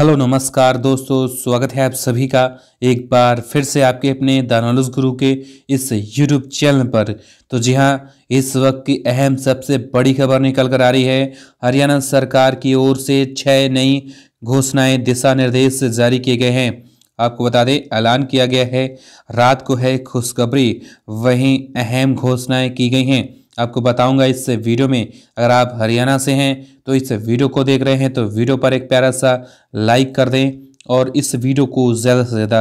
hello नमस्कार दोस्तों स्वागत है आप सभी का एक बार फिर से आपके अपने दानोलस गुरु के इस यूट्यूब चैनल पर तो जी हां इस वक्त की अहम सबसे बड़ी खबर निकल कर आ रही है हरियाणा सरकार की ओर से छः नई घोषणाएं दिशा निर्देश जारी किए गए हैं आपको बता दें ऐलान किया गया है रात को है खुशखबरी वहीं अहम घोषणाएं की गई हैं आपको बताऊंगा इस वीडियो में अगर आप हरियाणा से हैं तो इस वीडियो को देख रहे हैं तो वीडियो पर एक प्यारा सा लाइक कर दें और इस वीडियो को ज़्यादा से ज़्यादा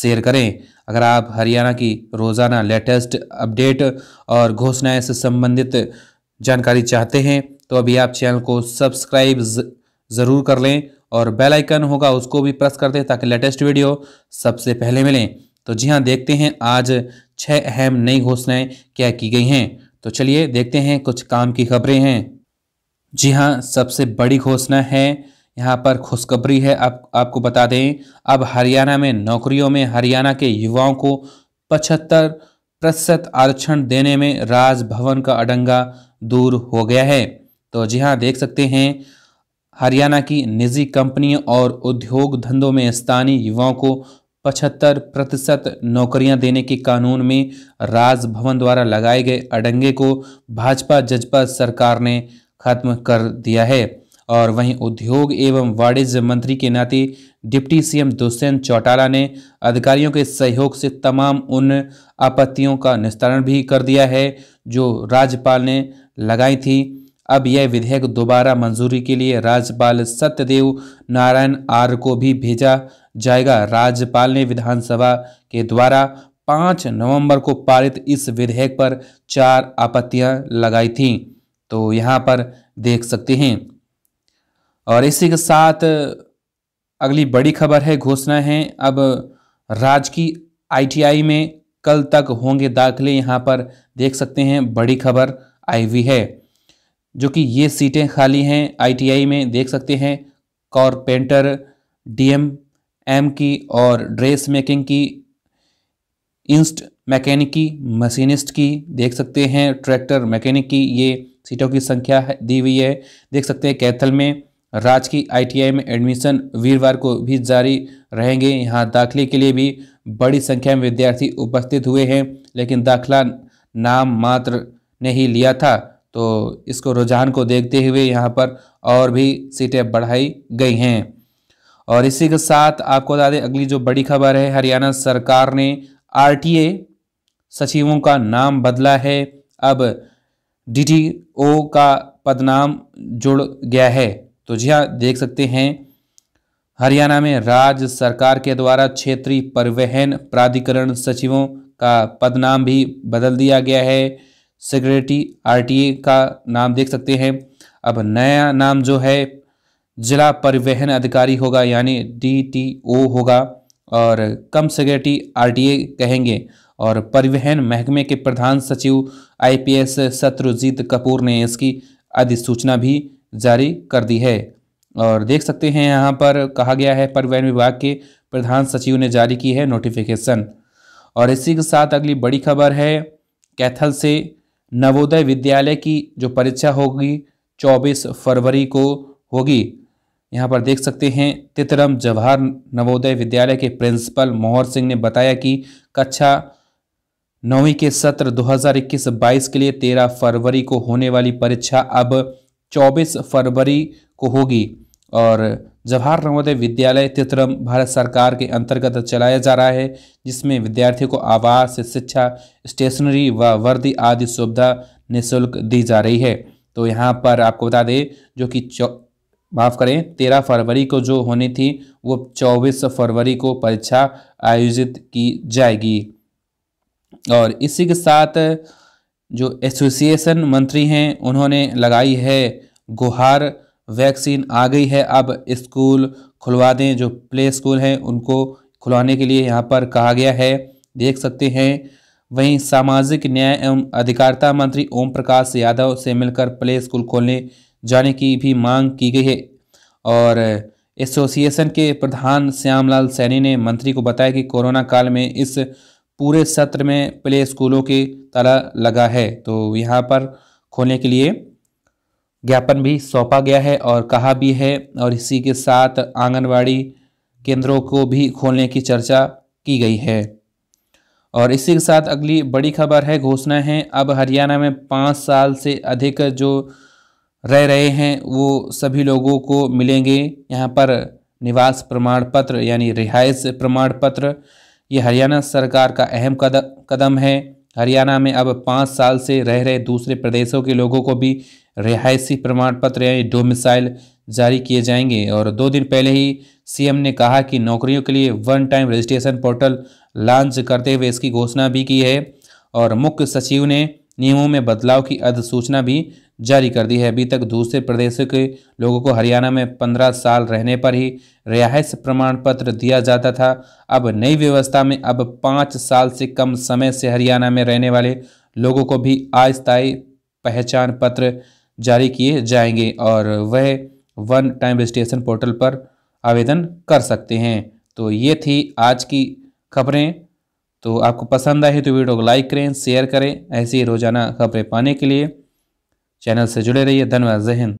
शेयर करें अगर आप हरियाणा की रोज़ाना लेटेस्ट अपडेट और घोषणाएं से संबंधित जानकारी चाहते हैं तो अभी आप चैनल को सब्सक्राइब ज़रूर कर लें और बेल आइकन होगा उसको भी प्रेस कर दें ताकि लेटेस्ट वीडियो सबसे पहले मिलें तो जी हाँ देखते हैं आज छः अहम नई घोषणाएं क्या की गई हैं तो चलिए देखते हैं कुछ काम की खबरें हैं जी हाँ सबसे बड़ी घोषणा है यहाँ पर खुशखबरी है आप आपको बता दें अब हरियाणा में नौकरियों में हरियाणा के युवाओं को पचहत्तर प्रतिशत आरक्षण देने में राजभवन का अडंगा दूर हो गया है तो जी हाँ देख सकते हैं हरियाणा की निजी कंपनियों और उद्योग धंधों में स्थानीय युवाओं को पचहत्तर प्रतिशत नौकरियां देने के कानून में राजभवन द्वारा लगाए गए अडंगे को भाजपा जजपा सरकार ने खत्म कर दिया है और वहीं उद्योग एवं वाणिज्य मंत्री के नाते डिप्टी सीएम दुष्यंत चौटाला ने अधिकारियों के सहयोग से तमाम उन आपत्तियों का निस्तारण भी कर दिया है जो राज्यपाल ने लगाई थी अब यह विधेयक दोबारा मंजूरी के लिए राज्यपाल सत्यदेव नारायण आर को भी भेजा जाएगा राज्यपाल ने विधानसभा के द्वारा पाँच नवंबर को पारित इस विधेयक पर चार आपत्तियां लगाई थीं तो यहाँ पर देख सकते हैं और इसी के साथ अगली बड़ी खबर है घोषणा है अब राजकीय आईटीआई में कल तक होंगे दाखिले यहाँ पर देख सकते हैं बड़ी खबर आई हुई है जो कि ये सीटें खाली हैं आईटीआई में देख सकते हैं कॉरपेंटर डीएम एम की और ड्रेस मेकिंग की इंस्ट मैकेनिक की मशीनिस्ट की देख सकते हैं ट्रैक्टर मैकेनिक की ये सीटों की संख्या दी हुई है देख सकते हैं कैथल में राज की आईटीआई में एडमिशन वीरवार को भी जारी रहेंगे यहाँ दाखिले के लिए भी बड़ी संख्या में विद्यार्थी उपस्थित हुए हैं लेकिन दाखिला नाम मात्र ने ही लिया था तो इसको रुझान को देखते हुए यहाँ पर और भी सीटें बढ़ाई गई हैं और इसी के साथ आपको बता दें अगली जो बड़ी खबर है हरियाणा सरकार ने आरटीए सचिवों का नाम बदला है अब डीटीओ का पदनाम जुड़ गया है तो जी हाँ देख सकते हैं हरियाणा में राज्य सरकार के द्वारा क्षेत्रीय परिवहन प्राधिकरण सचिवों का पदनाम भी बदल दिया गया है सेक्रेटरी आरटीए का नाम देख सकते हैं अब नया नाम जो है जिला परिवहन अधिकारी होगा यानी डीटीओ होगा और कम सेक्रेटरी आरटीए कहेंगे और परिवहन महकमे के प्रधान सचिव आईपीएस शत्रुजीत कपूर ने इसकी अधिसूचना भी जारी कर दी है और देख सकते हैं यहाँ पर कहा गया है परिवहन विभाग के प्रधान सचिव ने जारी की है नोटिफिकेशन और इसी के साथ अगली बड़ी खबर है कैथल से नवोदय विद्यालय की जो परीक्षा होगी 24 फरवरी को होगी यहाँ पर देख सकते हैं तितरम जवाहर नवोदय विद्यालय के प्रिंसिपल मोहर सिंह ने बताया कि कक्षा नौवीं के सत्र 2021-22 के लिए 13 फरवरी को होने वाली परीक्षा अब 24 फरवरी को होगी और जवाहर नवोदय विद्यालय तित्रम भारत सरकार के अंतर्गत चलाया जा रहा है जिसमें विद्यार्थियों को आवास शिक्षा स्टेशनरी व वर्दी आदि सुविधा निःशुल्क दी जा रही है तो यहाँ पर आपको बता दें जो कि माफ़ करें तेरह फरवरी को जो होनी थी वो चौबीस फरवरी को परीक्षा आयोजित की जाएगी और इसी के साथ जो एसोसिएशन मंत्री हैं उन्होंने लगाई है गुहार वैक्सीन आ गई है अब स्कूल खुलवा दें जो प्ले स्कूल हैं उनको खुलवाने के लिए यहाँ पर कहा गया है देख सकते हैं वहीं सामाजिक न्याय एवं अधिकारिता मंत्री ओम प्रकाश यादव से मिलकर प्ले स्कूल खोलने जाने की भी मांग की गई है और एसोसिएशन के प्रधान श्यामलाल सैनी ने मंत्री को बताया कि कोरोना काल में इस पूरे सत्र में प्ले स्कूलों के तला लगा है तो यहाँ पर खोलने के लिए ज्ञापन भी सौंपा गया है और कहा भी है और इसी के साथ आंगनवाड़ी केंद्रों को भी खोलने की चर्चा की गई है और इसी के साथ अगली बड़ी खबर है घोषणा है अब हरियाणा में पाँच साल से अधिक जो रह रहे हैं वो सभी लोगों को मिलेंगे यहाँ पर निवास प्रमाण पत्र यानी रिहायश प्रमाण पत्र ये हरियाणा सरकार का अहम कदम है हरियाणा में अब पाँच साल से रह रहे दूसरे प्रदेशों के लोगों को भी रिहायशी प्रमाण पत्र यानी डोमिसाइल जारी किए जाएंगे और दो दिन पहले ही सीएम ने कहा कि नौकरियों के लिए one time registration portal launch करते हुए इसकी घोषणा भी की है और मुख्य सचिव ने नियमों में बदलाव की अधिसूचना भी जारी कर दी है अभी तक दूसरे प्रदेशों के लोगों को हरियाणा में पंद्रह साल रहने पर ही रिहायश प्रमाण पत्र दिया जाता था अब नई व्यवस्था में अब पाँच साल से कम समय से हरियाणा में रहने वाले लोगों को भी अस्थायी पहचान पत्र जारी किए जाएंगे और वह वन टाइम रजिस्ट्रेशन पोर्टल पर आवेदन कर सकते हैं तो ये थी आज की खबरें तो आपको पसंद आए तो वीडियो को लाइक करें शेयर करें ऐसी रोज़ाना खबरें पाने के लिए चैनल से जुड़े रहिए धन्यवाद जहन